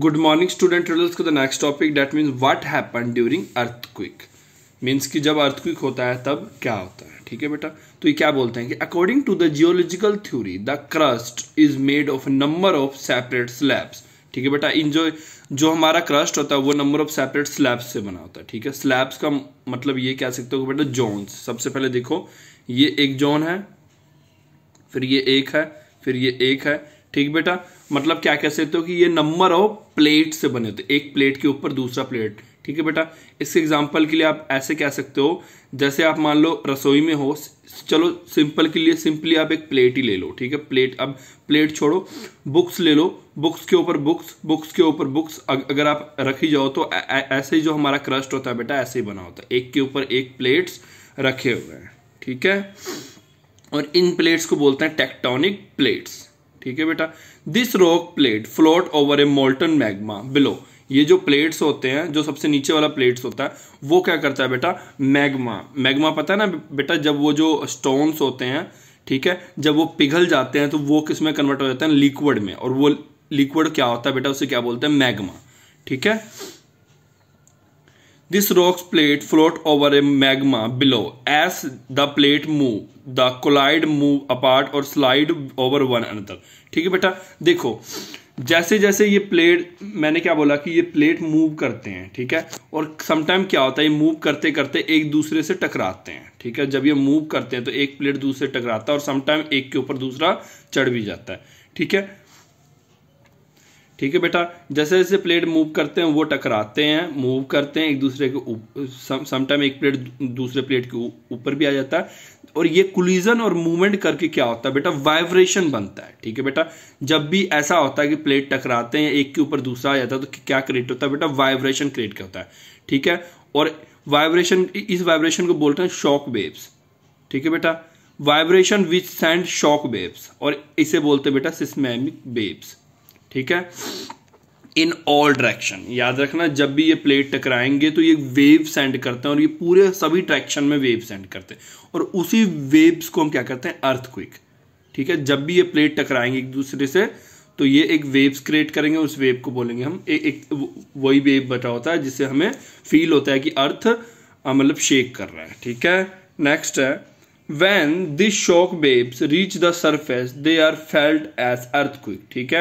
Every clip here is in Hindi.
गुड मॉर्निंग स्टूडेंट रिलेट्स को the next topic that means what happen during earthquake means कि जब अर्थक्विक होता है तब क्या होता है ठीक है बेटा तो ये क्या बोलते हैं कि according to the geological theory the crust is made of number of separate slabs ठीक है बेटा इन जो जो हमारा क्रस्ट होता है वो नंबर ऑफ सेपरेट स्लैब्स से बना होता है ठीक है स्लैब्स का मतलब ये कह सकते हो बेटा जोन सबसे पहले देखो ये एक जोन है फिर ये एक है फिर ये एक है ठीक बेटा मतलब क्या कह सकते हो कि ये नंबर ऑफ प्लेट से बने होते एक प्लेट के ऊपर दूसरा प्लेट ठीक है बेटा इसके एग्जाम्पल के लिए आप ऐसे कह सकते हो जैसे आप मान लो रसोई में हो चलो सिंपल के लिए सिंपली आप एक प्लेट ही ले लो ठीक है प्लेट अब प्लेट छोड़ो बुक्स ले लो बुक्स के ऊपर बुक्स बुक्स के ऊपर बुक्स अगर आप रखी जाओ तो ऐसे ही जो हमारा क्रस्ट होता है बेटा ऐसे ही बना होता है एक के ऊपर एक प्लेट्स रखे हुए हैं ठीक है और इन प्लेट्स को बोलते हैं टेक्टोनिक प्लेट्स ठीक है बेटा this rock plate float over a molten magma below ये जो प्लेट्स होते हैं जो सबसे नीचे वाला प्लेट्स होता है वो क्या करता है बेटा मैग्मा मैग्मा पता है ना बेटा जब वो जो स्टोन्स होते हैं ठीक है जब वो पिघल जाते हैं तो वो किस में कन्वर्ट हो जाते हैं लिक्विड में और वो लिक्विड क्या होता है बेटा उसे क्या बोलते हैं मैग्मा ठीक है This rock's plate float over a magma below. As the plate move, the collide move apart or slide over one another. ठीक है बेटा देखो जैसे जैसे ये प्लेट मैंने क्या बोला कि ये प्लेट मूव करते हैं ठीक है और समटाइम क्या होता है ये मूव करते करते एक दूसरे से टकराते हैं ठीक है जब ये मूव करते हैं तो एक प्लेट दूसरे टकराता है और समटाइम एक के ऊपर दूसरा चढ़ भी जाता है ठीक है ठीक है बेटा जैसे जैसे प्लेट मूव करते हैं वो टकराते हैं मूव करते हैं एक दूसरे के समटाइम एक प्लेट दूसरे प्लेट के ऊपर भी आ जाता है और ये कुलिजन और मूवमेंट करके क्या होता है बेटा वाइब्रेशन बनता है ठीक है बेटा जब भी ऐसा होता है कि प्लेट टकराते हैं एक के ऊपर दूसरा आ जाता है तो क्या क्रिएट होता है बेटा वाइब्रेशन क्रिएट होता है ठीक है और वाइब्रेशन इस वाइब्रेशन को बोलते हैं शॉक वेव्स ठीक है बेटा vibration which send shock waves और इसे बोलते हैं बेटा सिस्मैमिक वेब्स ठीक है इन ऑल डायरेक्शन याद रखना जब भी ये प्लेट टकराएंगे तो ये वेव सेंड करते हैं और ये पूरे सभी डायरेक्शन में वेव सेंड करते हैं और उसी वेव्स को हम क्या करते हैं अर्थ क्विक ठीक है जब भी ये प्लेट टकराएंगे एक दूसरे से तो ये एक वेव्स क्रिएट करेंगे उस वेव को बोलेंगे हम ए, एक वही वेव बचा होता है जिससे हमें फील होता है कि अर्थ मतलब शेक कर रहा है ठीक है नेक्स्ट है when these shock waves reach the surface they are felt as earthquake ठीक है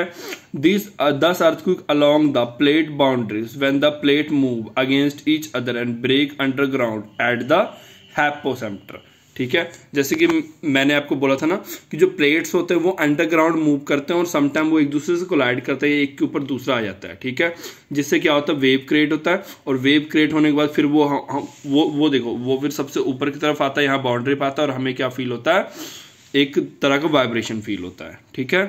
these uh, thus earthquake along the plate boundaries when the plate move against each other and break underground at the hypocenter ठीक है जैसे कि मैंने आपको बोला था ना कि जो प्लेट्स होते हैं वो अंडरग्राउंड मूव करते हैं और समटाइम वो एक दूसरे से कोलाइड करते हैं एक के ऊपर दूसरा आ जाता है ठीक है जिससे क्या होता है वेव क्रिएट होता है और वेव क्रिएट होने के बाद फिर वो हाँ, हाँ, वो वो देखो वो फिर सबसे ऊपर की तरफ आता है यहाँ बाउंड्री पर आता है और हमें क्या फील होता है एक तरह का वाइब्रेशन फील होता है ठीक है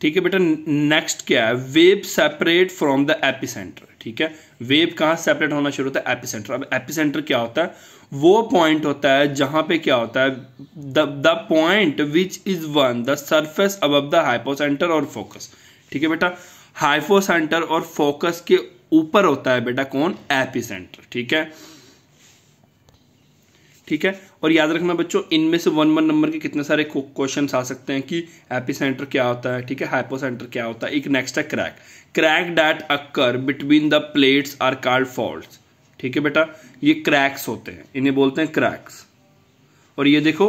ठीक है बेटा नेक्स्ट क्या है wave separate from the epicentre ठीक है वेव कहाँ सेपरेट होना शुरू होता है एपिसेंटर अब एपिसेंटर क्या होता है वो पॉइंट होता है जहाँ पे क्या होता है the point which is on the surface above the hypocentre और फोकस ठीक है बेटा हाइपोसेंटर और फोकस के ऊपर होता है बेटा कौन एपिसेंटर ठीक है ठीक है और याद रखना बच्चों इनमें से वन वन नंबर के कितने सारे क्वेश्चन आ सकते हैं कि एपी सेंटर क्या होता है ठीक है हाइपो सेंटर क्या होता है एक नेक्स्ट है crack crack that occur between the plates are called fault ठीक है बेटा ये क्रैक्स होते हैं इन्हें बोलते हैं क्रैक्स और ये देखो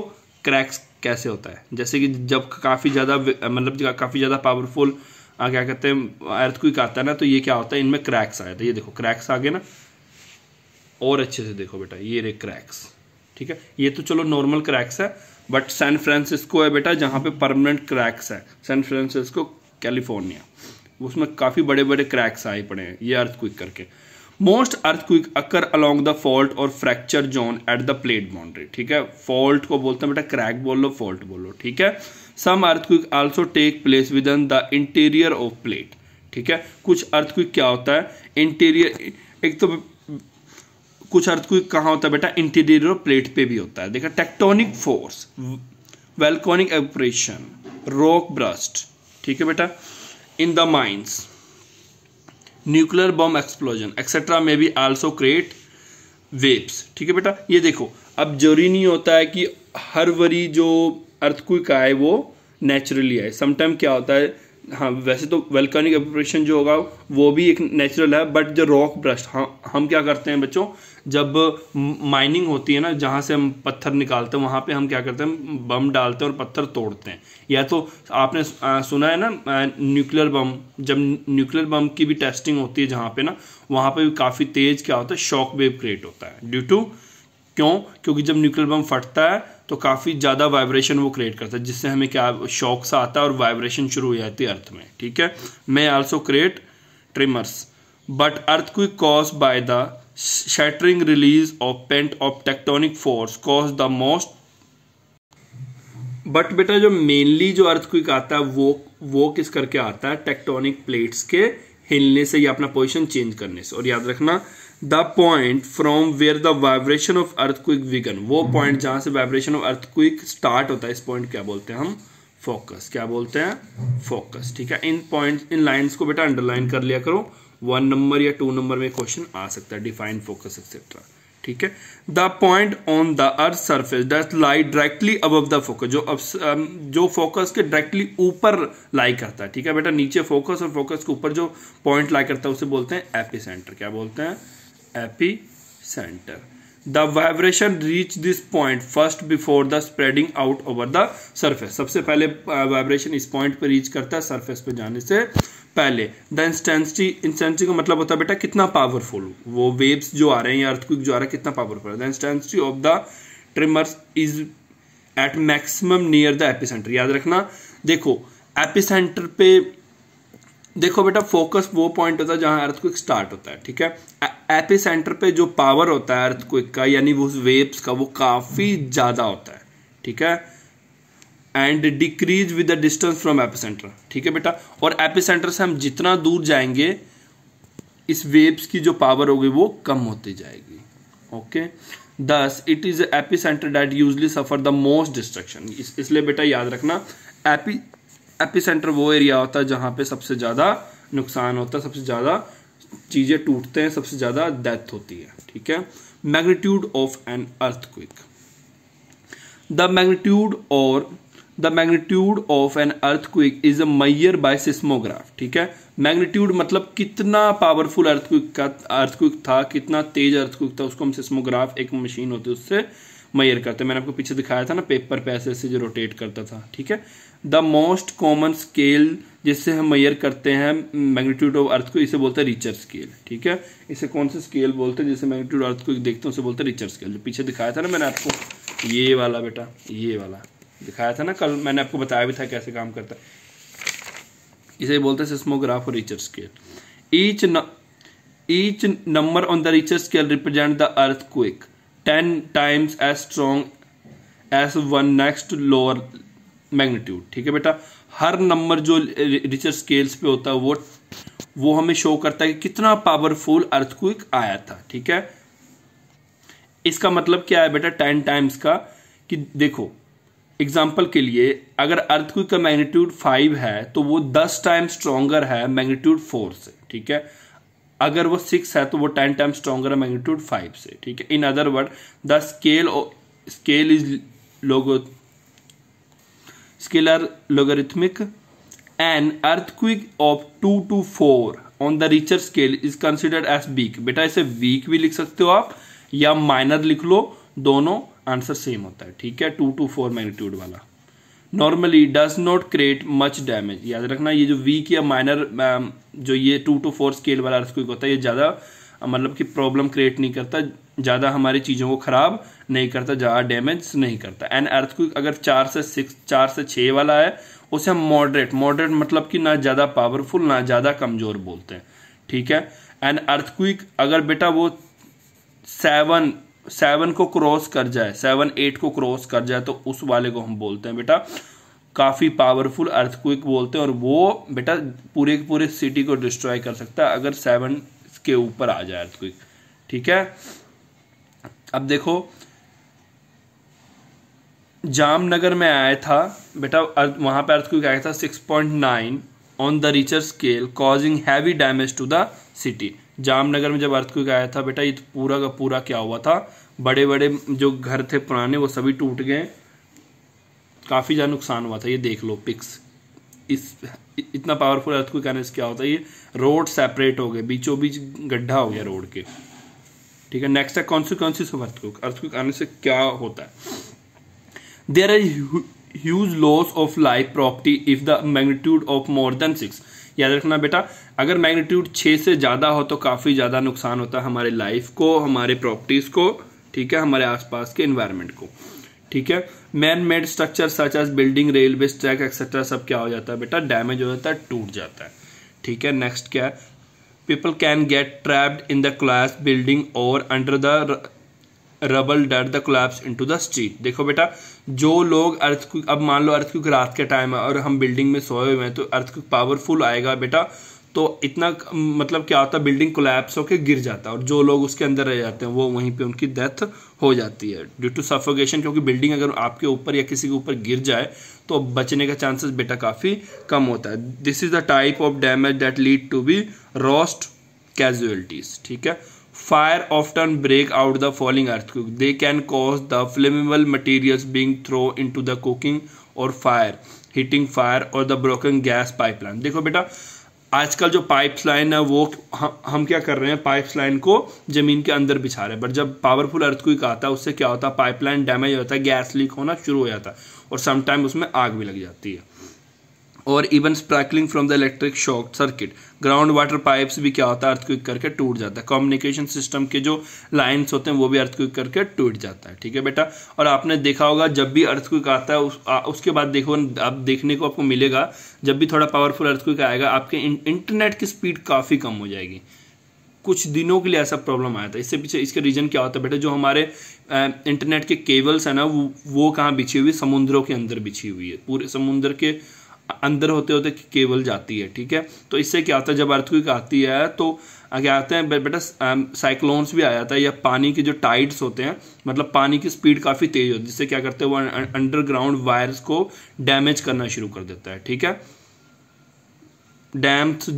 क्रैक्स कैसे होता है जैसे कि जब काफ़ी ज़्यादा मतलब काफ़ी ज़्यादा पावरफुल क्या कहते हैं अर्थक्विक आता है ना तो ये क्या होता है इनमें क्रैक्स आया था ये देखो क्रैक्स आ गए ना और अच्छे से देखो बेटा ये रे क्रैक्स ठीक है ये तो चलो नॉर्मल क्रैक्स है बट सैन फ्रांसिस्को है बेटा जहाँ पे परमानेंट क्रैक्स है सैन फ्रांसिस्को कैलिफोर्निया उसमें काफ़ी बड़े बड़े क्रैक्स आए पड़े हैं ये अर्थ क्विक करके most earthquake occur along the fault और fracture zone at the plate boundary ठीक है फॉल्ट को बोलते हैं बेटा क्रैक बोल लो फॉल्ट बोलो ठीक है some earthquake also take place within the interior of plate ठीक है कुछ अर्थ क्विक क्या होता है इंटीरियर एक तो कुछ अर्थक्विक कहाँ होता है बेटा इंटीरियर प्लेट पे भी होता है देखा tectonic force volcanic operation rock burst ठीक है बेटा in the mines nuclear bomb explosion etcetera में भी आल्सो क्रिएट वेव्स ठीक है बेटा ये देखो अब जरूरी नहीं होता है कि हर वरी जो अर्थक्विक आए वो नेचुरली आए समटाइम क्या होता है हाँ वैसे तो वेलकनिक एपोप्रेशन जो होगा वो भी एक नेचुरल है बट जो रॉक ब्रस्ट हम हम क्या करते हैं बच्चों जब माइनिंग होती है ना जहाँ से हम पत्थर निकालते हैं वहाँ पे हम क्या करते हैं बम डालते हैं और पत्थर तोड़ते हैं या तो आपने सुना है ना न्यूक्लियर बम जब न्यूक्लियर बम की भी टेस्टिंग होती है जहाँ पे ना वहाँ पे भी काफ़ी तेज़ क्या होता है शॉक वेव क्रिएट होता है ड्यू टू क्यों क्योंकि जब न्यूक्लियर बम फटता है तो काफ़ी ज़्यादा वाइब्रेशन वो क्रिएट करता है जिससे हमें क्या शौक सा आता है और वाइब्रेशन शुरू हो जाती है अर्थ में ठीक है may also create tremors but earthquake cause by the shattering release of pent of tectonic force cause the most but बेटा जो मेनली जो अर्थ क्विक आता है वो वो किस करके आता है टेक्टोनिक प्लेट्स के हिलने से या अपना पोजिशन चेंज करने से और याद रखना the point from where the vibration of earthquake विगन वो हम्म। पॉइंट जहां से vibration of earthquake start होता है इस पॉइंट क्या बोलते हैं हम फोकस क्या बोलते हैं फोकस ठीक है इन पॉइंट इन लाइन को बेटा अंडरलाइन कर लिया करो वन नंबर या टू नंबर में क्वेश्चन आ सकता है डिफाइन फोकस एक्सेट्रा ठीक है the point on the earth surface that lie directly above the focus जो अब जो फोकस के डायरेक्टली ऊपर लाई करता है ठीक है बेटा नीचे फोकस और फोकस के ऊपर जो पॉइंट लाई करता है उसे बोलते हैं एपी सेंटर क्या बोलते हैं centre the vibration reach this point first before the spreading out over the surface सबसे पहले वाइब्रेशन uh, इस पॉइंट पे रीच करता है सर्फेस पे जाने से पहले द इंस्टेंसिटी इंस्टेंसिटी का मतलब होता है बेटा कितना पावरफुल वो वेव्स जो आ रहे हैं या अर्थक्विक जो आ रहा है कितना पावरफुल है the intensity of the tremors is at maximum near the centre याद रखना देखो सेंटर पे देखो बेटा फोकस वो पॉइंट होता है जहां अर्थ क्विक स्टार्ट होता है ठीक है एपी सेंटर पे जो पावर होता है अर्थ क्विक का यानी वो वेव्स का वो काफ़ी ज़्यादा होता है ठीक है and decrease with the distance from epicentre ठीक है बेटा और एपी सेंटर से हम जितना दूर जाएंगे इस वेव्स की जो पावर होगी वो कम होती जाएगी okay thus it is epicentre that usually suffer the most destruction इसलिए बेटा याद रखना एपी एपिसेंटर वो एरिया होता है जहाँ पे सबसे ज़्यादा नुकसान होता है सबसे ज़्यादा चीज़ें टूटते हैं सबसे ज़्यादा डेथ होती है ठीक है magnitude of an earthquake the magnitude और the magnitude of an earthquake is a measured by seismograph ठीक है मैग्नीट्यूड मतलब कितना पावरफुल अर्थ क्विक का अर्थ क्विक था कितना तेज अर्थ क्विक था उसको हम सिस्मोग्राफ एक मशीन होती है उससे मैयर करते तो मैंने आपको पीछे दिखाया था ना पेपर पैसे से जो रोटेट करता था ठीक है द मोस्ट कॉमन स्केल जिससे हम मैयर करते हैं मैग्नीट्यूड ऑफ अर्थ को इसे बोलते हैं रिचर स्केल ठीक है इसे कौन से स्केल बोलते हैं जिसे मैग्नीट्यूड अर्थ को देखते हैं उसे बोलते हैं रिचर स्केल जो पीछे दिखाया था ना मैंने आपको ये वाला बेटा ये वाला दिखाया था ना कल मैंने आपको बताया भी था कैसे काम करता है इसे बोलते हैं सिस्मोग्राफ और Richter scale each each number on the Richter scale represent the earthquake ten times as strong as one next lower magnitude ठीक है बेटा हर नंबर जो रिचर स्केल्स पे होता है वो वो हमें शो करता है कि कितना पावरफुल अर्थक्विक आया था ठीक है इसका मतलब क्या है बेटा टेन टाइम्स का कि देखो एग्जाम्पल के लिए अगर अर्थक्विक का मैग्नीट्यूड फाइव है तो वो दस टाइम स्ट्रोंगर है मैग्नीट्यूड फोर से ठीक है अगर वो सिक्स है तो वो टेन टाइम स्ट्रॉगर है मैग्नीट्यूड फाइव से ठीक है in other word the scale scale is log scale are logarithmic an earthquake of two two four on the Richter scale is considered as weak बेटा इसे वीक भी लिख सकते हो आप या माइनर लिख लो दोनों आंसर सेम होता है ठीक है टू टू फोर मैग्नीट्यूड वाला normally does not create much damage याद रखना ये जो वीक या माइनर um, जो ये टू टू फोर स्केल वाला अर्थक्विक होता है ये ज़्यादा uh, मतलब कि प्रॉब्लम क्रिएट नहीं करता ज़्यादा हमारी चीज़ों को ख़राब नहीं करता ज़्यादा डैमेज नहीं करता एंड अर्थक्विक अगर चार से सिक्स चार से छः वाला है उसे हम मॉडरेट मॉडरेट मतलब कि ना ज़्यादा पावरफुल ना ज़्यादा कमज़ोर बोलते हैं ठीक है एंड अर्थक्विक अगर बेटा वो सेवन सेवन को क्रॉस कर जाए सेवन एट को क्रॉस कर जाए तो उस वाले को हम बोलते हैं बेटा काफ़ी पावरफुल अर्थक्विक बोलते हैं और वो बेटा पूरे पूरे सिटी को डिस्ट्रॉय कर सकता है अगर सेवन के ऊपर आ जाए अर्थक्विक ठीक है अब देखो जामनगर में आया था बेटा वहाँ पर अर्थक्विक आया था 6.9 on the Richter scale causing heavy damage to the city Jamnagar में जब अर्थक्विक आया था बेटा ये तो पूरा का पूरा क्या हुआ था बड़े बड़े जो घर थे पुराने वो सभी टूट गए काफ़ी ज़्यादा नुकसान हुआ था ये देख लो पिक्स इस इतना पावरफुल अर्थक्विक आने से क्या होता है ये रोड सेपरेट हो गए बीचों बीच गड्ढा हो गया रोड के ठीक है नेक्स्ट है कॉन्सिक्वेंसिस ऑफ अर्थक्विक अर्थक्विक आने से क्या होता है there are huge loss of life property if the magnitude of more than six याद रखना बेटा अगर मैग्नीट्यूड छः से ज़्यादा हो तो काफ़ी ज़्यादा नुकसान होता है हमारे लाइफ को हमारे प्रॉपर्टीज़ को ठीक है हमारे आसपास के इन्वायरमेंट को ठीक है man made structure such as building railway track etcetera सब क्या हो जाता है बेटा डैमेज हो जाता है टूट जाता है ठीक है नेक्स्ट क्या है people can get trapped in the class building और under the rubble dear the collapse into the street देखो बेटा जो लोग अर्थ अब मान लो अर्थ रात के टाइम है और हम बिल्डिंग में सोए हुए हैं तो अर्थ पावरफुल आएगा बेटा तो इतना मतलब क्या होता है बिल्डिंग कोलैप्स होकर गिर जाता है और जो लोग उसके अंदर रह जाते हैं वो वहीं पे उनकी डेथ हो जाती है ड्यू टू सफोकेशन क्योंकि बिल्डिंग अगर आपके ऊपर या किसी के ऊपर गिर जाए तो बचने का चांसेस बेटा काफ़ी कम होता है this is the type of damage that lead to be roast casualties ठीक है fire fire break out the falling earth they can cause the flammable material being throw into the cooking और फायर हीटिंग फायर और द ब्रोकन गैस पाइपलाइन देखो बेटा आजकल जो पाइप लाइन है वो हम क्या कर रहे हैं पाइप्स लाइन को ज़मीन के अंदर बिछा रहे हैं बट जब पावरफुल को आता है उससे क्या होता है पाइपलाइन डैमेज होता है गैस लीक होना शुरू हो जाता है और समटाइम उसमें आग भी लग जाती है और even sparkling from the electric shock circuit ground water pipes भी क्या होता है अर्थक्विक करके टूट जाता है कम्युनिकेशन सिस्टम के जो लाइन्स होते हैं वो भी अर्थक्विक करके टूट जाता है ठीक है बेटा और आपने देखा होगा जब भी अर्थक्विक आता है उस, आ, उसके बाद देखो आप देखने को आपको मिलेगा जब भी थोड़ा पावरफुल अर्थक्विक आएगा आपके इं, इंटरनेट की स्पीड काफ़ी कम हो जाएगी कुछ दिनों के लिए ऐसा प्रॉब्लम आया था इससे पीछे इसके रीजन क्या होता है बेटा जो हमारे इंटरनेट के केबल्स है ना वो वो कहाँ बिछी हुई समुद्रों के अंदर बिछी हुई है पूरे समुद्र के अंदर होते होते केबल जाती है ठीक है तो इससे क्या होता है जब अर्थक्विक आती है तो क्या आते हैं बेटा साइक्लोन्स भी आ जाता है या पानी के जो टाइड्स होते हैं मतलब पानी की स्पीड काफ़ी तेज़ होती है जिससे क्या करते हैं वो अंडरग्राउंड वायर्स को डैमेज करना शुरू कर देता है ठीक है डैम्स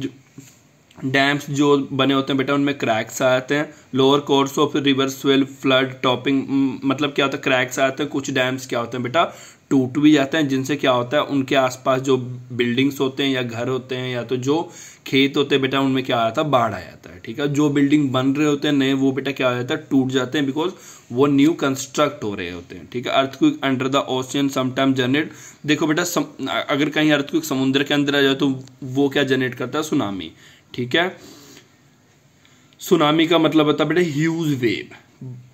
डैम्स जो बने होते हैं बेटा उनमें क्रैक्स आ जाते हैं lower course of river swell flood topping मतलब क्या होता है क्रैक्स आ जाते हैं कुछ डैम्स क्या होते हैं बेटा टूट भी जाते हैं जिनसे क्या होता है उनके आसपास जो बिल्डिंग्स होते हैं या घर होते हैं या तो जो खेत होते हैं बेटा उनमें क्या आ जाता है बाढ़ आ जाता है ठीक है जो बिल्डिंग बन रहे होते हैं नए वो बेटा क्या हो जाता है टूट जाते हैं बिकॉज वो न्यू कंस्ट्रक्ट हो रहे होते हैं ठीक है quick under the ocean sometime generate देखो बेटा सम, अगर कहीं क्विक समुद्र के अंदर आ जाए तो वो क्या जनरेट करता है सुनामी ठीक है सुनामी का मतलब होता है बेटा ह्यूज वेव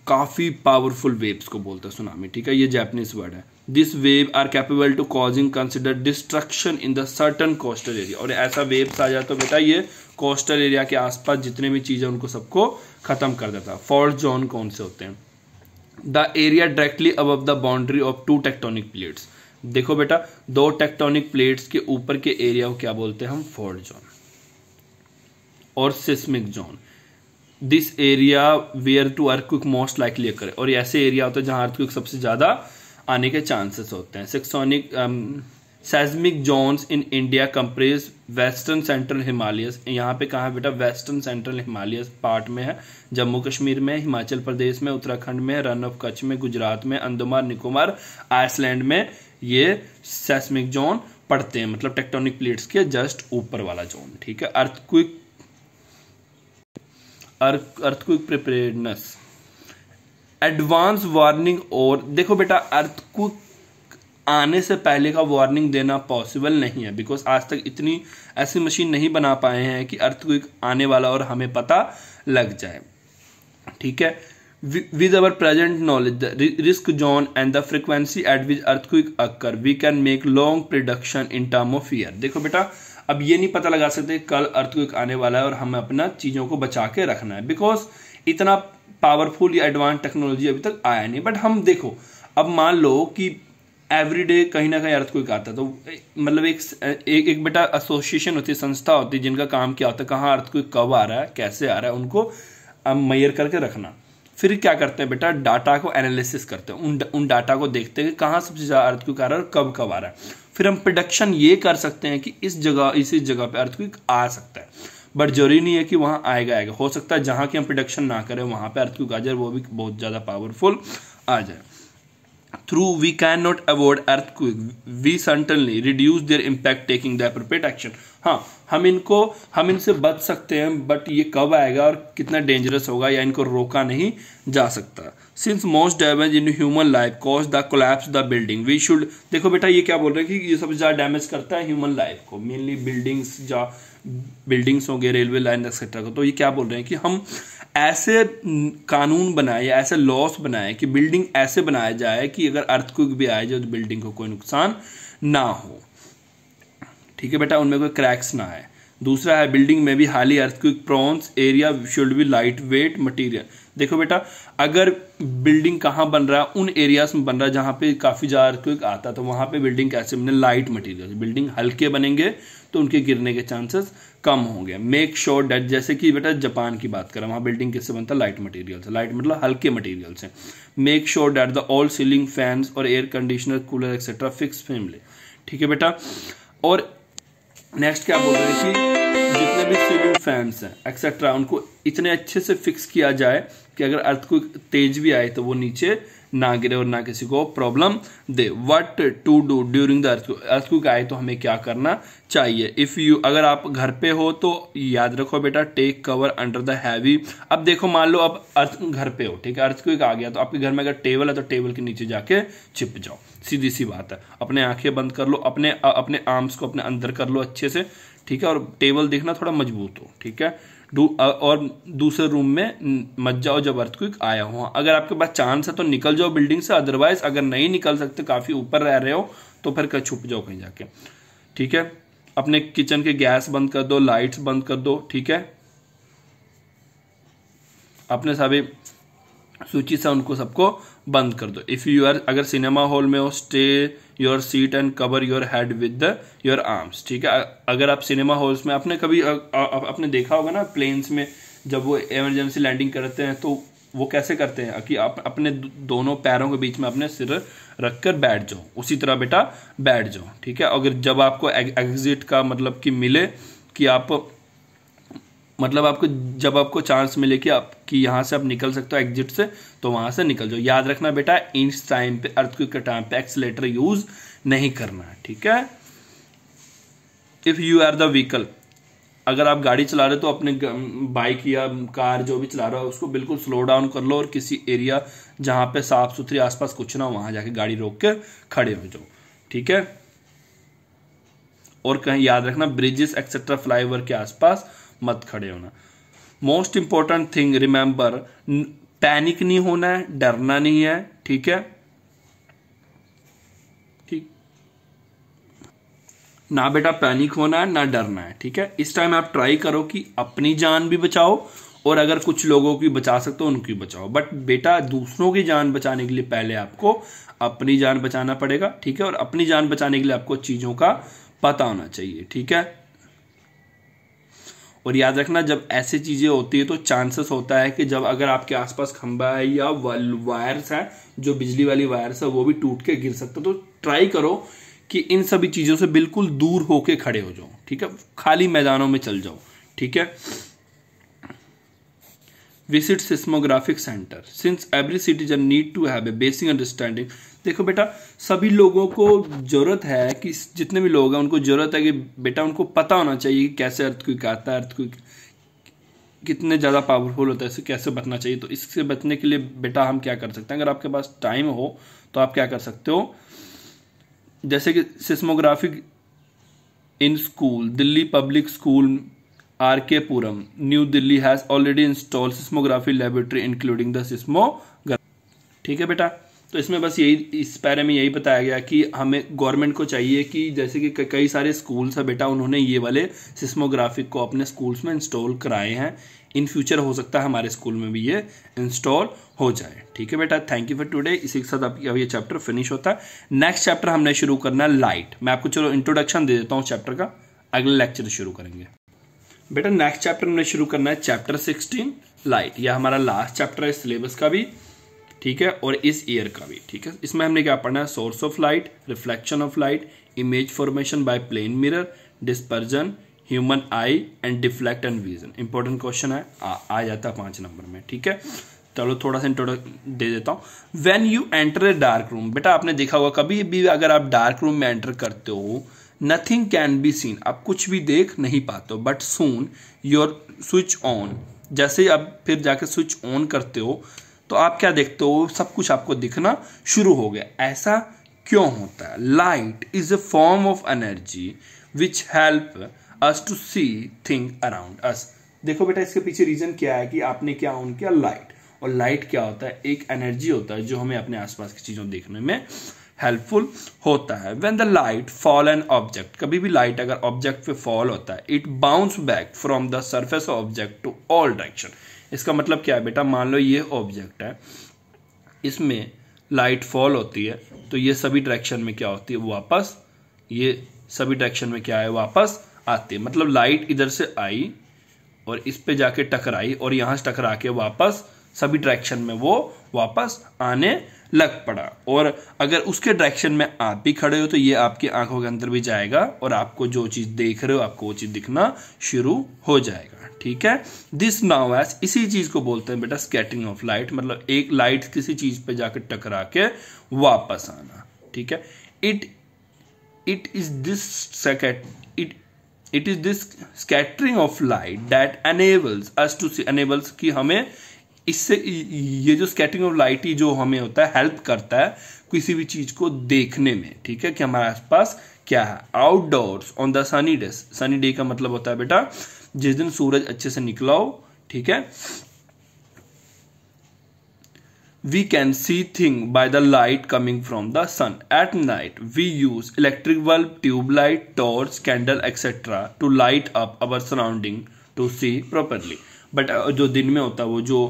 काफ़ी पावरफुल वेव्स को बोलता है सुनामी ठीक है ये जैपनीज वर्ड है this wave are capable to causing consider destruction in the certain coastal area और ऐसा वेव्स आ जाए तो बेटा ये कोस्टल एरिया के आसपास जितने भी चीज़ें उनको सबको ख़त्म कर देता है फॉल्ट जोन कौन से होते हैं the area directly above the boundary of two tectonic plates देखो बेटा दो टेक्टोनिक प्लेट्स के ऊपर के एरिया को क्या बोलते हैं हम फॉल्ट जोन और seismic zone this area where to earthquake most likely occur और ये ऐसे एरिया होता है जहाँ अर्थक्विक सबसे ज़्यादा आने के चांसेस होते हैं सेक्सोनिक seismic zones in India comprise western central Himalayas यहाँ पे कहा बेटा वेस्टर्न सेंट्रल हिमालयस पार्ट में है जम्मू कश्मीर में हिमाचल प्रदेश में उत्तराखंड में रन ऑफ कच्छ में गुजरात में अंदमान निकोबार आइसलैंड में ये सेस्मिक जोन पड़ते हैं मतलब टेक्टोनिक प्लेट्स के जस्ट ऊपर वाला जोन ठीक है earthquake earthquake preparedness advance warning और देखो बेटा अर्थक्विक आने से पहले का वार्निंग देना पॉसिबल नहीं है बिकॉज आज तक इतनी ऐसी मशीन नहीं बना पाए हैं कि अर्थक्विक आने वाला और हमें पता लग जाए ठीक है with our present knowledge risk zone and the frequency at which earthquake occur we can make long prediction in term of year देखो बेटा अब ये नहीं पता लगा सकते कल अर्थक्विक आने वाला है और हमें अपना चीज़ों को बचा के रखना है बिकॉज इतना पावरफुल या एडवांस टेक्नोलॉजी अभी तक आया नहीं बट हम देखो अब मान लो कि एवरी डे कहीं ना कहीं अर्थक्विक आता है तो मतलब एक एक, एक बेटा एसोसिएशन होती है संस्था होती है जिनका काम क्या होता है कहाँ अर्थक्विक कब आ रहा है कैसे आ रहा है उनको अब मैयर करके रखना फिर क्या करते हैं बेटा डाटा को एनालिसिस करते हैं उन उन डाटा को देखते हैं कि कहाँ सबसे ज़्यादा अर्थक्विक आ रहा है और कब कब आ रहा है फिर हम प्रोडक्शन ये कर सकते हैं कि इस जगह इस इस जगह पे अर्थक्विक आ सकता है बट जरूरी नहीं है कि वहाँ आएगा आएगा हो सकता है जहाँ की हम प्रोडक्शन ना करें वहाँ पे अर्थक्विक आ जाए वो भी बहुत ज़्यादा पावरफुल आ जाए through we cannot avoid earthquake we certainly reduce their impact taking the appropriate action हाँ हम इनको हम इनसे बच सकते हैं बट ये कब आएगा और कितना डेंजरस होगा या इनको रोका नहीं जा सकता since most damage in human life cause the collapse the building we should देखो बेटा ये क्या बोल रहे हैं कि ये सबसे ज़्यादा डैमेज करता है ह्यूमन लाइफ को मेनली बिल्डिंग्स या बिल्डिंग्स होंगे रेलवे लाइन एक्सेट्रा को तो ये क्या बोल रहे हैं कि हम ऐसे कानून बनाए या ऐसे लॉस बनाए कि बिल्डिंग ऐसे बनाया जाए कि अगर अर्थ भी आए जाए तो बिल्डिंग को कोई नुकसान ना हो ठीक है बेटा उनमें कोई क्रैक्स ना आए दूसरा है बिल्डिंग में भी highly earthquake prone area should be light weight material देखो बेटा अगर बिल्डिंग कहाँ बन रहा है उन एरियाज में बन रहा है जहाँ पे काफ़ी ज़्यादा अर्थ क्विक आता तो वहाँ पे बिल्डिंग कैसे बने लाइट मटीरियल बिल्डिंग हल्के बनेंगे तो उनके गिरने के चांसेस कम होंगे मेक श्योर डेट जैसे कि बेटा जापान की बात करें वहाँ बिल्डिंग किससे बनता है लाइट मटीरियल से लाइट मतलब हल्के मटीरियल से make sure that the all ceiling fans और air conditioner cooler etcetera fix firmly ठीक है बेटा और नेक्स्ट क्या बोल रहे हैं कि जितने भी सीलिंग फैंस हैं एक्सेट्रा उनको इतने अच्छे से फिक्स किया जाए कि अगर अर्थ को तेज भी आए तो वो नीचे ना गिरे और ना किसी को problem they what to do during the earth earthquake आए तो हमें क्या करना चाहिए इफ़ यू अगर आप घर पे हो तो याद रखो बेटा take cover under the heavy अब देखो मान लो अब अर्थ घर पे हो ठीक है अर्थक्विक आ गया तो आपके घर में अगर टेबल है तो टेबल के नीचे जाके छिप जाओ सीधी सी बात है अपने आंखें बंद कर लो अपने अपने आर्म्स को अपने अंदर कर लो अच्छे से ठीक है और टेबल देखना थोड़ा मजबूत हो ठीक है और दूसरे रूम में मत जाओ जब अर्थक्विक आया हो अगर आपके पास चांस है तो निकल जाओ बिल्डिंग से अदरवाइज अगर नहीं निकल सकते काफ़ी ऊपर रह रहे हो तो फिर छुप जाओ कहीं जाके ठीक है अपने किचन के गैस बंद कर दो लाइट्स बंद कर दो ठीक है अपने सभी सूची से उनको सबको बंद कर दो इफ़ यू आर अगर सिनेमा हॉल में हो stay your seat and cover your head with the your arms ठीक है अगर आप सिनेमा हॉल्स में आपने कभी आपने देखा होगा ना प्लेन्स में जब वो इमरजेंसी लैंडिंग करते हैं तो वो कैसे करते हैं कि आप अपने दोनों पैरों के बीच में अपने सिर रख कर बैठ जाओ उसी तरह बेटा बैठ जाओ ठीक है अगर जब आपको एग्जिट e-, का मतलब कि मिले कि आप मतलब आपको जब आपको चांस मिले कि आप कि यहाँ से आप निकल सकते हो एग्जिट से तो वहाँ से निकल जाओ याद रखना बेटा इन टाइम पे अर्थ के टाइम पे एक्सलेटर यूज नहीं करना ठीक है if you are the vehicle अगर आप गाड़ी चला रहे हो तो अपने बाइक या कार जो भी चला रहे हो उसको बिल्कुल स्लो डाउन कर लो और किसी एरिया जहाँ पे साफ सुथरी आसपास कुछ ना वहाँ जाके गाड़ी रोक के खड़े हो जाओ ठीक है और कहीं याद रखना ब्रिजेस एक्सेट्रा फ्लाईओवर के आसपास मत खड़े होना most important thing remember panic नहीं होना है डरना नहीं है ठीक है ठीक ना बेटा पैनिक होना है ना डरना है ठीक है इस टाइम आप ट्राई करो कि अपनी जान भी बचाओ और अगर कुछ लोगों की बचा सकते हो उनकी बचाओ बट बेटा दूसरों की जान बचाने के लिए पहले आपको अपनी जान बचाना पड़ेगा ठीक है और अपनी जान बचाने के लिए आपको चीज़ों का पता होना चाहिए ठीक है और याद रखना जब ऐसी चीज़ें होती है तो चांसेस होता है कि जब अगर आपके आसपास खंबा है या वायर्स है जो बिजली वाली वायर्स है वो भी टूट के गिर सकता तो ट्राई करो कि इन सभी चीज़ों से बिल्कुल दूर होके खड़े हो जाओ ठीक है खाली मैदानों में चल जाओ ठीक है visit seismographic centre since every citizen need to have a basic understanding देखो बेटा सभी लोगों को ज़रूरत है कि जितने भी लोग हैं उनको ज़रूरत है कि बेटा उनको पता होना चाहिए कि कैसे अर्थ अर्थक्विक आता है अर्थ अर्थक्विक कितने ज़्यादा पावरफुल होता है इससे कैसे बचना चाहिए तो इससे बचने के लिए बेटा हम क्या कर सकते हैं अगर आपके पास टाइम हो तो आप क्या कर सकते हो जैसे कि seismographic in school Delhi public school K Puram New Delhi has already install seismography laboratory including the seismo ठीक है बेटा तो इसमें बस यही इस पैरे में यही बताया गया कि हमें गवर्नमेंट को चाहिए कि जैसे कि कई सारे स्कूल्स हैं बेटा उन्होंने ये वाले सिस्मोग्राफिक को अपने स्कूल्स में इंस्टॉल कराए हैं इन फ्यूचर हो सकता है हमारे स्कूल में भी ये इंस्टॉल हो जाए ठीक है बेटा थैंक यू फॉर टुडे इसी के साथ अब ये चैप्टर फिनिश होता है नेक्स्ट चैप्टर हमने शुरू करना है लाइट मैं आपको चलो इंट्रोडक्शन दे देता हूँ चैप्टर का अगले लेक्चर शुरू करेंगे बेटा नेक्स्ट चैप्टर हमने शुरू करना है चैप्टर सिक्सटीन लाइट यह हमारा लास्ट चैप्टर है सिलेबस का भी ठीक है और इस ईयर का भी ठीक है इसमें हमने क्या पढ़ना है source of light reflection of light image formation by plane mirror dispersion human eye and deflect and vision important question है आ, आ जाता है पांच नंबर में ठीक है चलो थोड़ा सा इंट्रोडक्ट दे देता हूँ when you enter a dark room बेटा आपने देखा होगा कभी भी अगर आप डार्क रूम में एंटर करते हो नथिंग कैन बी सीन आप कुछ भी देख नहीं पाते हो but soon your switch on जैसे आप फिर जाके स्विच ऑन करते हो तो आप क्या देखते हो सब कुछ आपको दिखना शुरू हो गया ऐसा क्यों होता है light is a form of energy which help us to see thing around us देखो बेटा इसके पीछे रीजन क्या है कि आपने क्या ऑन किया लाइट और लाइट क्या होता है एक एनर्जी होता है जो हमें अपने आसपास की चीज़ों देखने में हेल्पफुल होता है when the light fall an object कभी भी लाइट अगर ऑब्जेक्ट पे फॉल होता है it bounce back from the surface object to all direction इसका मतलब क्या है बेटा मान लो ये ऑब्जेक्ट है इसमें लाइट फॉल होती है तो ये सभी डायरेक्शन में क्या होती है वापस ये सभी डायरेक्शन में क्या है वापस आती है मतलब लाइट इधर से आई और इस पे जाके टकराई और यहाँ से टकरा के वापस सभी डायरेक्शन में वो वापस आने लग पड़ा और अगर उसके डायरेक्शन में आप भी खड़े हो तो ये आपकी आंखों के अंदर भी जाएगा और आपको जो चीज़ देख रहे हो आपको वो चीज़ दिखना शुरू हो जाएगा ठीक है दिस नाउ एस इसी चीज़ को बोलते हैं बेटा स्केटिंग ऑफ लाइट मतलब एक लाइट किसी चीज़ पे जाकर टकरा के वापस आना ठीक है it it is this it it is this scattering of light that enables us to see enables कि हमें इससे ये जो स्केटिंग ऑफ लाइट ही जो हमें होता है हेल्प करता है किसी भी चीज़ को देखने में ठीक है कि हमारे पास क्या है outdoors on the sunny day sunny day का मतलब होता है बेटा जिस दिन सूरज अच्छे से निकला हो ठीक है we can see thing by the light coming from the sun at night we use electric bulb tube light torch candle etc to light up our surrounding to see properly but जो दिन में होता है वो जो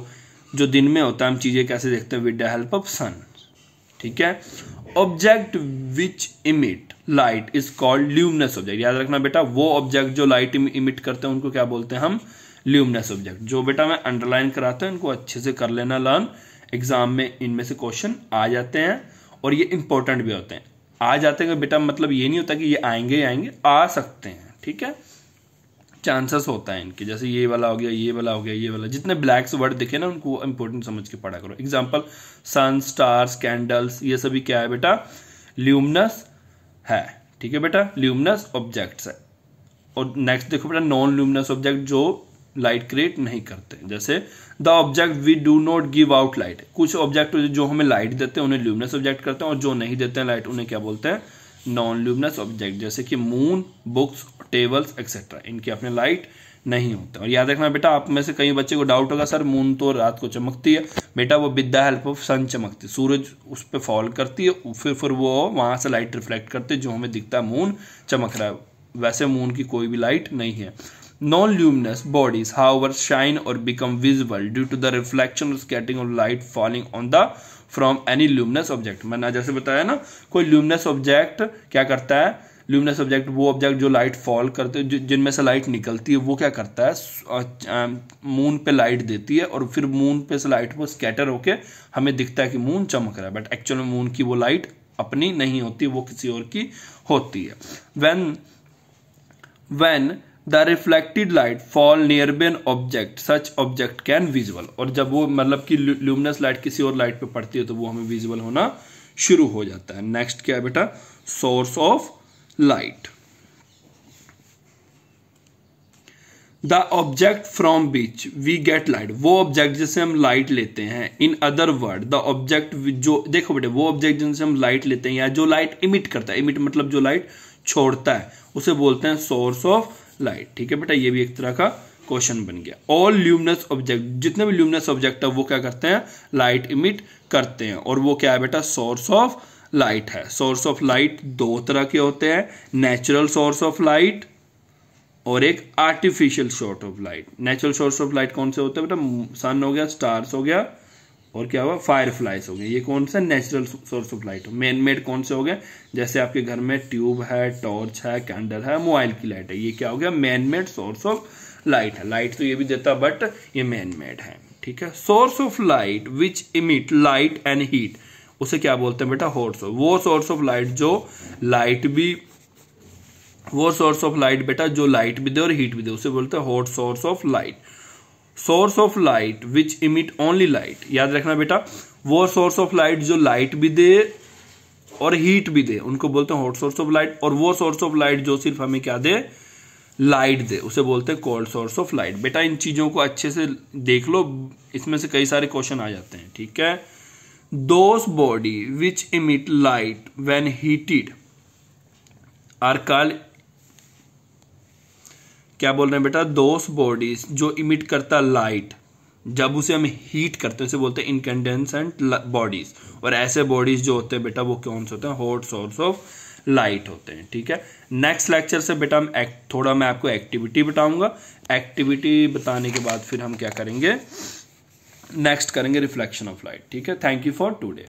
जो दिन में होता है हम चीज़ें कैसे देखते हैं with the help of sun ठीक है object which emit light is called luminous object याद रखना बेटा वो ऑब्जेक्ट जो लाइट इमिट करते हैं उनको क्या बोलते हैं हम ल्यूमिनस ऑब्जेक्ट जो बेटा मैं अंडरलाइन कराता हैं इनको अच्छे से कर लेना लर्न एग्जाम में इनमें से क्वेश्चन आ जाते हैं और ये इंपॉर्टेंट भी होते हैं आ जाते हैं बेटा मतलब ये नहीं होता कि ये आएंगे आएंगे आ सकते हैं ठीक है चांसेस होता है इनके जैसे ये वाला हो गया ये वाला हो गया ये वाला जितने ब्लैक्स वर्ड दिखे ना उनको इंपॉर्टेंट समझ के पढ़ा करो एग्जाम्पल सन स्टार्स कैंडल्स ये सभी क्या है बेटा ल्यूमनस है ठीक है बेटा ल्यूमनस ऑब्जेक्ट्स है और नेक्स्ट देखो बेटा नॉन ल्यूमनस ऑब्जेक्ट जो लाइट क्रिएट नहीं करते जैसे the object we do not give out light कुछ ऑब्जेक्ट जो हमें लाइट देते हैं उन्हें ल्यूमिनस ऑब्जेक्ट करते हैं और जो नहीं देते हैं लाइट उन्हें क्या बोलते हैं नॉन ल्यूमिनस ऑब्जेक्ट जैसे कि मून बुक्स टेबल्स एक्सेट्रा इनके अपने लाइट नहीं होते और याद रखना बेटा आप में से कई बच्चे को डाउट होगा सर मून तो रात को चमकती है बेटा वो with the help of sun चमकती है सूरज उस पर फॉल करती है फिर फिर वो वहाँ से लाइट रिफ्लेक्ट करती है जो हमें दिखता है मून चमक रहा है वैसे मून की कोई भी लाइट नहीं है non luminous bodies however shine और become visible due to the reflection और of light falling on the from any luminous object मैंने जैसे बताया ना कोई ल्यूमिनस ऑब्जेक्ट क्या करता है ल्यूमिनस ऑब्जेक्ट वो ऑब्जेक्ट जो लाइट फॉल करते जिनमें से लाइट निकलती है वो क्या करता है मून पे लाइट देती है और फिर मून पे से लाइट वो स्कैटर होके हमें दिखता है कि मून चमक रहा है बट एक्चुअल में मून की वो लाइट अपनी नहीं होती वो किसी और की होती है when when the reflected light fall near be an object such object can visual और जब वो मतलब कि ल्यूमिनस लाइट किसी और लाइट पे पड़ती है तो वो हमें विजुअल होना शुरू हो जाता है नेक्स्ट क्या है बेटा source of light the object from which we get light वो ऑब्जेक्ट जिससे हम लाइट लेते हैं in other word the object जो देखो बेटे वो ऑब्जेक्ट जिनसे हम लाइट लेते हैं या जो लाइट इमिट करता है इमिट मतलब जो लाइट छोड़ता है उसे बोलते हैं सोर्स ऑफ लाइट ठीक है बेटा ये भी एक तरह का क्वेश्चन बन गया ऑल ल्यूमिनस ऑब्जेक्ट जितने भी ल्यूमिनस ऑब्जेक्ट है वो क्या करते हैं लाइट इमिट करते हैं और वो क्या है बेटा सोर्स ऑफ लाइट है सोर्स ऑफ लाइट दो तरह के होते हैं नेचुरल सोर्स ऑफ लाइट और एक artificial source of light natural source of light कौन से होते हैं बेटा सन हो गया स्टार्स हो गया और क्या हुआ फायर फ्लाइज हो गए ये कौन सा natural source of light man made कौन से हो गए जैसे आपके घर में ट्यूब है टॉर्च है कैंडल है मोबाइल की लाइट है ये क्या हो गया man made source of light है लाइट तो ये भी देता बट ये मैन मेड है ठीक है source of light which emit light and heat उसे क्या बोलते हैं बेटा हॉट सोर्स वो सोर्स ऑफ लाइट जो लाइट भी वो सोर्स ऑफ लाइट बेटा जो लाइट भी दे और हीट भी दे उसे बोलते हैं hot source of light source of light which emit only light याद रखना बेटा वो सोर्स ऑफ लाइट जो लाइट भी दे और हीट भी दे उनको बोलते हैं हॉट सोर्स ऑफ लाइट और वो सोर्स ऑफ लाइट जो सिर्फ हमें क्या दे लाइट दे उसे बोलते हैं कोल्ड सोर्स ऑफ लाइट बेटा इन चीज़ों को अच्छे से देख लो इसमें से कई सारे क्वेश्चन आ जाते हैं ठीक है those body which emit light when heated are called क्या बोल रहे हैं बेटा दोस बॉडीज जो इमिट करता लाइट जब उसे हम हीट करते हैं उसे बोलते हैं इनकंडेंसेंट बॉडीज और ऐसे बॉडीज जो होते हैं बेटा वो कौन से होते हैं हॉट सोर्स ऑफ लाइट होते हैं ठीक है नेक्स्ट लेक्चर से बेटा हम एक, थोड़ा मैं आपको एक्टिविटी बताऊंगा एक्टिविटी बताने के बाद फिर हम क्या करेंगे नेक्स्ट करेंगे रिफ्लेक्शन ऑफ लाइट ठीक है थैंक यू फॉर टूडे